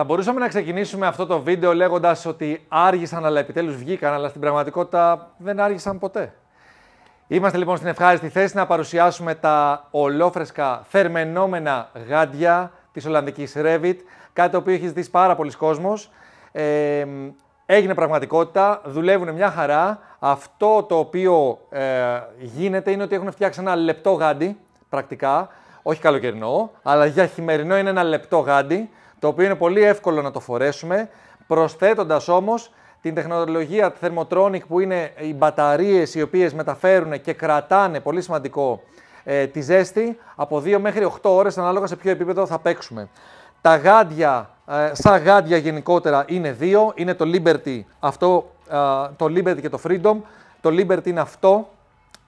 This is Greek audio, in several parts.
Θα μπορούσαμε να ξεκινήσουμε αυτό το βίντεο λέγοντας ότι άργησαν, αλλά επιτέλους βγήκαν, αλλά στην πραγματικότητα δεν άργησαν ποτέ. Είμαστε λοιπόν στην ευχάριστη θέση να παρουσιάσουμε τα ολόφρεσκα θερμενόμενα γάντια της Ολλανδικής Revit, κάτι το οποίο έχει ζητήσει πάρα πολλοί κόσμος. Ε, έγινε πραγματικότητα, δουλεύουν μια χαρά. Αυτό το οποίο ε, γίνεται είναι ότι έχουν φτιάξει ένα λεπτό γάντι, πρακτικά, όχι καλοκαιρινό, αλλά για χειμερινό είναι ένα λεπτό γάντι, το οποίο είναι πολύ εύκολο να το φορέσουμε, προσθέτοντας όμως την τεχνολογία Thermotronic που είναι οι μπαταρίες οι οποίες μεταφέρουν και κρατάνε, πολύ σημαντικό, ε, τη ζέστη από 2 μέχρι 8 ώρες ανάλογα σε ποιο επίπεδο θα παίξουμε. Τα γάντια, ε, σαν γάντια γενικότερα είναι δύο, είναι το Liberty, αυτό, ε, το Liberty και το Freedom. Το Liberty είναι αυτό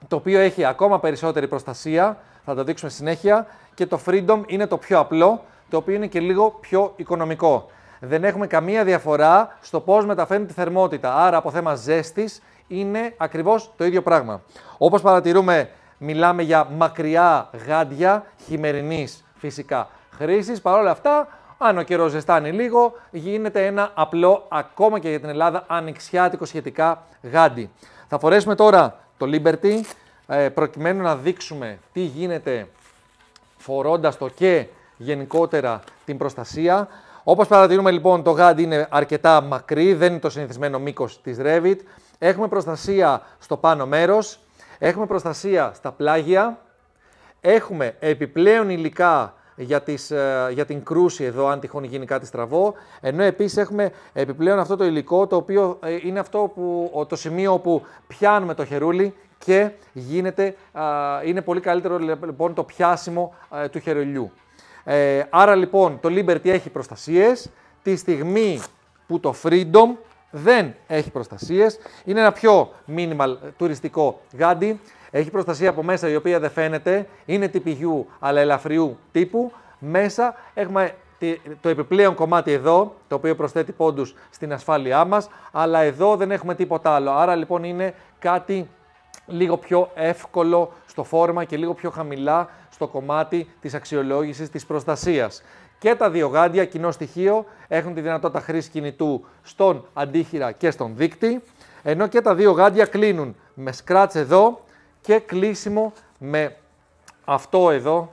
το οποίο έχει ακόμα περισσότερη προστασία, θα το δείξουμε συνέχεια, και το Freedom είναι το πιο απλό, το οποίο είναι και λίγο πιο οικονομικό. Δεν έχουμε καμία διαφορά στο πώς μεταφέρνει τη θερμότητα. Άρα, από θέμα ζέστης είναι ακριβώς το ίδιο πράγμα. Όπως παρατηρούμε, μιλάμε για μακριά γάντια χειμερινής φυσικά χρήσης. Παρ' όλα αυτά, αν ο καιρός ζεστάνει λίγο, γίνεται ένα απλό, ακόμα και για την Ελλάδα, ανοιξιάτικο σχετικά γάντι. Θα φορέσουμε τώρα το Liberty ε, προκειμένου να δείξουμε τι γίνεται φορώντας το και γενικότερα την προστασία. Όπως παρατηρούμε λοιπόν το γάντ είναι αρκετά μακρύ, δεν είναι το συνηθισμένο μήκος της Revit. Έχουμε προστασία στο πάνω μέρος, έχουμε προστασία στα πλάγια, έχουμε επιπλέον υλικά για, τις, ε, για την κρούση εδώ, αν τυχόν γίνει κάτι στραβό. Ενώ επίσης έχουμε επιπλέον αυτό το υλικό, το οποίο ε, είναι αυτό το σημείο που πιάνουμε το χερούλι και γίνεται, είναι πολύ καλύτερο λοιπόν το πιάσιμο ε, του χερουλιού. Ε, άρα λοιπόν το Liberty έχει προστασίες, τη στιγμή που το Freedom δεν έχει προστασίες, είναι ένα πιο minimal τουριστικό γάντι, έχει προστασία από μέσα η οποία δεν φαίνεται, είναι τυπηγιού αλλά ελαφριού τύπου, μέσα έχουμε το επιπλέον κομμάτι εδώ, το οποίο προσθέτει πόντους στην ασφάλειά μας, αλλά εδώ δεν έχουμε τίποτα άλλο. Άρα λοιπόν είναι κάτι λίγο πιο εύκολο στο φόρμα και λίγο πιο χαμηλά στο κομμάτι της αξιολόγησης της προστασίας. Και τα δύο γάντια, κοινό στοιχείο, έχουν τη δυνατότητα χρήση κινητού στον αντίχειρα και στον δίκτυ, ενώ και τα δύο γάντια κλείνουν με σκράτς εδώ και κλείσιμο με αυτό εδώ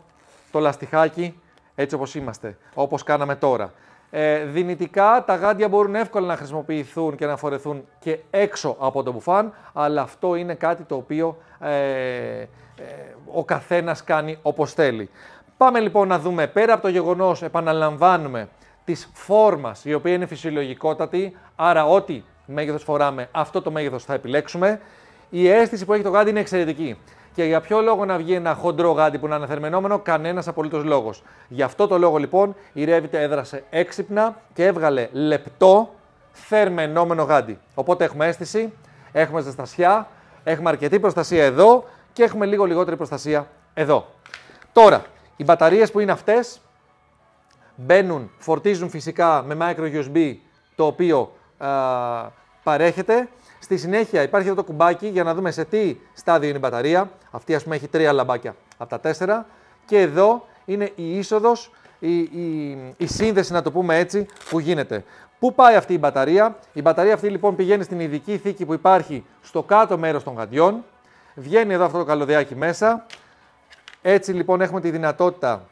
το λαστιχάκι έτσι όπως είμαστε, όπως κάναμε τώρα. Ε, δυνητικά τα γάντια μπορούν εύκολα να χρησιμοποιηθούν και να φορεθούν και έξω από το μπουφάν, αλλά αυτό είναι κάτι το οποίο ε, ε, ο καθένας κάνει όπως θέλει. Πάμε λοιπόν να δούμε πέρα από το γεγονός, επαναλαμβάνουμε, της φόρμας η οποία είναι φυσιολογικότατη, άρα ό,τι μέγεθος φοράμε αυτό το μέγεθος θα επιλέξουμε. Η αίσθηση που έχει το γάντι είναι εξαιρετική. Και για ποιο λόγο να βγει ένα χοντρό γάντι που να είναι θερμενόμενο, κανένας απολύτως λόγος. Γι' αυτό το λόγο λοιπόν η Revit έδρασε έξυπνα και έβγαλε λεπτό θερμενόμενο γάντι. Οπότε έχουμε αίσθηση, έχουμε ζεστασιά, έχουμε αρκετή προστασία εδώ και έχουμε λίγο λιγότερη προστασία εδώ. Τώρα, οι μπαταρίες που είναι αυτές μπαίνουν, φορτίζουν φυσικά με micro USB το οποίο α, παρέχεται Στη συνέχεια υπάρχει εδώ το κουμπάκι για να δούμε σε τι στάδιο είναι η μπαταρία. Αυτή ας πούμε έχει τρία λαμπάκια από τα τέσσερα. Και εδώ είναι η είσοδος, η, η, σύνδεση να το πούμε έτσι που γίνεται. Πού πάει αυτή η μπαταρία. Η μπαταρία αυτή λοιπόν πηγαίνει στην ειδική θήκη που υπάρχει στο κάτω μέρος των γαντιών. Βγαίνει εδώ αυτό το καλωδιάκι μέσα. Έτσι λοιπόν έχουμε τη δυνατότητα,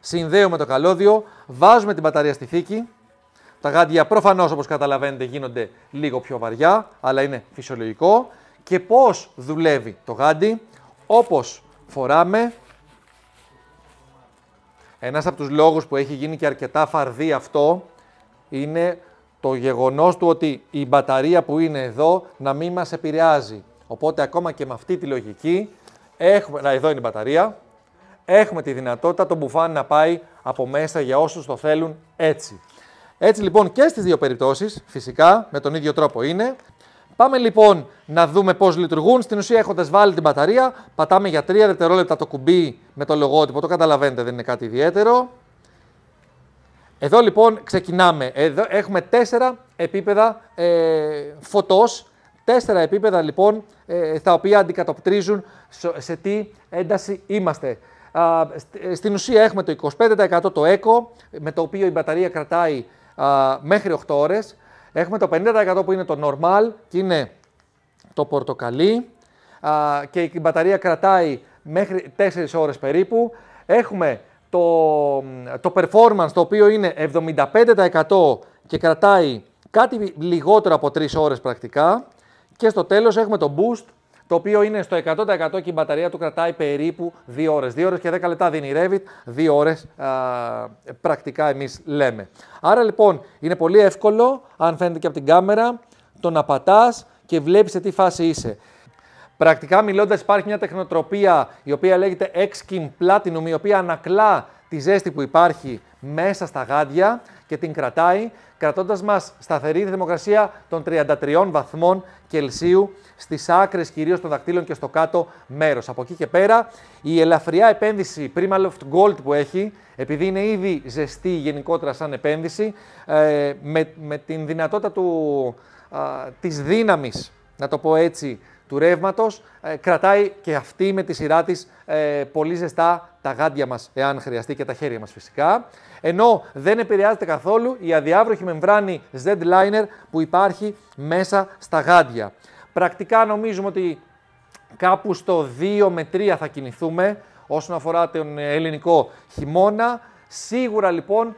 συνδέουμε το καλώδιο, βάζουμε την μπαταρία στη θήκη, τα γάντια προφανώς όπως καταλαβαίνετε γίνονται λίγο πιο βαριά, αλλά είναι φυσιολογικό. Και πώς δουλεύει το γάντι, όπως φοράμε. Ένας από τους λόγους που έχει γίνει και αρκετά φαρδί αυτό είναι το γεγονός του ότι η μπαταρία που είναι εδώ να μην μας επηρεάζει. Οπότε ακόμα και με αυτή τη λογική, έχουμε, να, εδώ είναι η μπαταρία, έχουμε τη δυνατότητα το μπουφάν να πάει από μέσα για όσους το θέλουν έτσι. Έτσι λοιπόν και στις δύο περιπτώσεις, φυσικά, με τον ίδιο τρόπο είναι. Πάμε λοιπόν να δούμε πώς λειτουργούν. Στην ουσία έχοντας βάλει την μπαταρία, πατάμε για 3 δευτερόλεπτα το κουμπί με το λογότυπο, το καταλαβαίνετε δεν είναι κάτι ιδιαίτερο. Εδώ λοιπόν ξεκινάμε. Εδώ έχουμε τέσσερα επίπεδα ε, φωτός, τέσσερα επίπεδα λοιπόν ε, τα οποία αντικατοπτρίζουν σε τι ένταση είμαστε. Ε, στην ουσία έχουμε το 25% το έκο, με το οποίο η μπαταρία κρατάει α, μέχρι 8 ώρες. Έχουμε το 50% που είναι το normal και είναι το πορτοκαλί α, και η μπαταρία κρατάει μέχρι 4 ώρες περίπου. Έχουμε το, το performance το οποίο είναι 75% και κρατάει κάτι λιγότερο από 3 ώρες πρακτικά. Και στο τέλος έχουμε το boost το οποίο είναι στο 100% και η μπαταρία του κρατάει περίπου 2 ώρες. 2 ώρες και 10 λεπτά δίνει η Revit, 2 ώρες α, πρακτικά εμείς λέμε. Άρα λοιπόν είναι πολύ εύκολο, αν φαίνεται και από την κάμερα, το να πατάς και βλέπεις σε τι φάση είσαι. Πρακτικά μιλώντας, υπάρχει μια τεχνοτροπία η οποία λέγεται X-kin Platinum, η οποία ανακλά τη ζέστη που υπάρχει μέσα στα γάντια και την κρατάει, κρατώντας μας σταθερή δημοκρασία των 33 βαθμών Κελσίου στις άκρες κυρίως των δακτύλων και στο κάτω μέρος. Από εκεί και πέρα η ελαφριά επένδυση Primaloft Gold που έχει, επειδή είναι ήδη ζεστή γενικότερα σαν επένδυση, ε, με, με την δυνατότητα του, της δύναμης να το πω έτσι, του ρεύματος. Ε, κρατάει και αυτή με τη σειρά της ε, πολύ ζεστά τα γάντια μας, εάν χρειαστεί και τα χέρια μας φυσικά. Ενώ δεν επηρεάζεται καθόλου η αδιάβροχη μεμβράνη Z-liner που υπάρχει μέσα στα γάντια. Πρακτικά νομίζουμε ότι κάπου στο 2 με 3 θα κινηθούμε όσον αφορά τον ελληνικό χειμώνα. Σίγουρα λοιπόν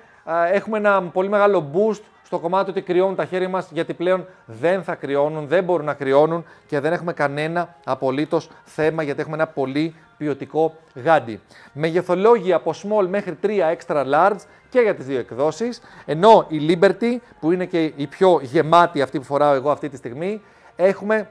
ε, έχουμε ένα πολύ μεγάλο boost στο κομμάτι ότι κρυώνουν τα χέρια μας, γιατί πλέον δεν θα κρυώνουν, δεν μπορούν να κρυώνουν και δεν έχουμε κανένα απολύτως θέμα, γιατί έχουμε ένα πολύ ποιοτικό γάντι. Μεγεθολόγια από small μέχρι 3 extra large και για τις δύο εκδόσεις, ενώ η Liberty, που είναι και η πιο γεμάτη αυτή που φοράω εγώ αυτή τη στιγμή, έχουμε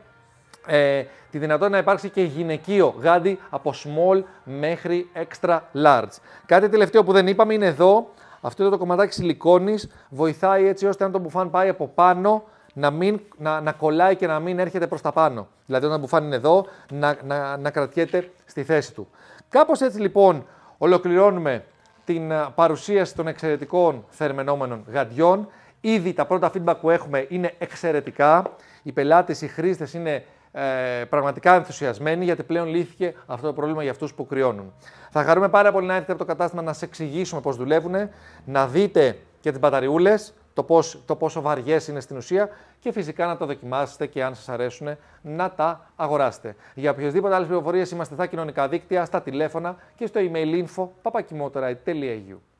ε, τη δυνατότητα να υπάρξει και γυναικείο γάντι από small μέχρι extra large. Κάτι τελευταίο που δεν είπαμε είναι εδώ αυτό το κομματάκι σιλικόνης βοηθάει έτσι ώστε αν το μπουφάν πάει από πάνω να, μην, να, να κολλάει και να μην έρχεται προς τα πάνω. Δηλαδή, όταν το μπουφάν είναι εδώ, να, να, να κρατιέται στη θέση του. Κάπως έτσι λοιπόν ολοκληρώνουμε την παρουσίαση των εξαιρετικών θερμενόμενων γαντιών. Ήδη τα πρώτα feedback που έχουμε είναι εξαιρετικά. Οι πελάτες, οι χρήστες είναι ε, πραγματικά ενθουσιασμένοι, γιατί πλέον λύθηκε αυτό το πρόβλημα για αυτούς που κρυώνουν. Θα χαρούμε πάρα πολύ να έρθετε από το κατάστημα να σε εξηγήσουμε πώς δουλεύουν, να δείτε και τις μπαταριούλες, το, πώς, το πόσο βαριές είναι στην ουσία και φυσικά να τα δοκιμάσετε και αν σας αρέσουν να τα αγοράσετε. Για οποιασδήποτε άλλες πληροφορίες είμαστε στα κοινωνικά δίκτυα, στα τηλέφωνα και στο email info